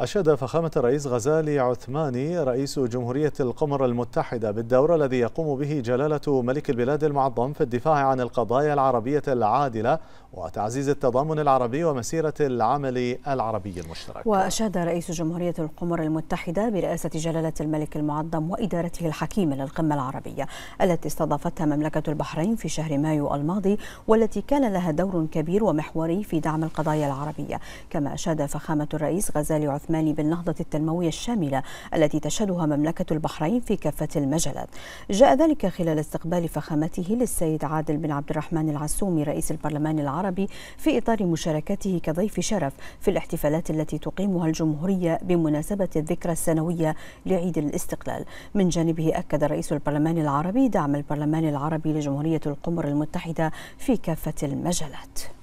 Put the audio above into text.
أشاد فخامة الرئيس غزالي عثماني رئيس جمهورية القمر المتحدة بالدور الذي يقوم به جلالة ملك البلاد المعظم في الدفاع عن القضايا العربية العادلة وتعزيز التضامن العربي ومسيرة العمل العربي المشترك وأشاد رئيس جمهورية القمر المتحدة برئاسة جلالة الملك المعظم وإدارته الحكيمة للقمة العربية التي استضافتها مملكة البحرين في شهر مايو الماضي والتي كان لها دور كبير ومحوري في دعم القضايا العربية كما أشاد فخامة الرئيس غزالي عثماني العثمان بالنهضة التنموية الشاملة التي تشهدها مملكة البحرين في كافة المجالات جاء ذلك خلال استقبال فخامته للسيد عادل بن عبد الرحمن العسومي رئيس البرلمان العربي في إطار مشاركته كضيف شرف في الاحتفالات التي تقيمها الجمهورية بمناسبة الذكرى السنوية لعيد الاستقلال من جانبه أكد رئيس البرلمان العربي دعم البرلمان العربي لجمهورية القمر المتحدة في كافة المجالات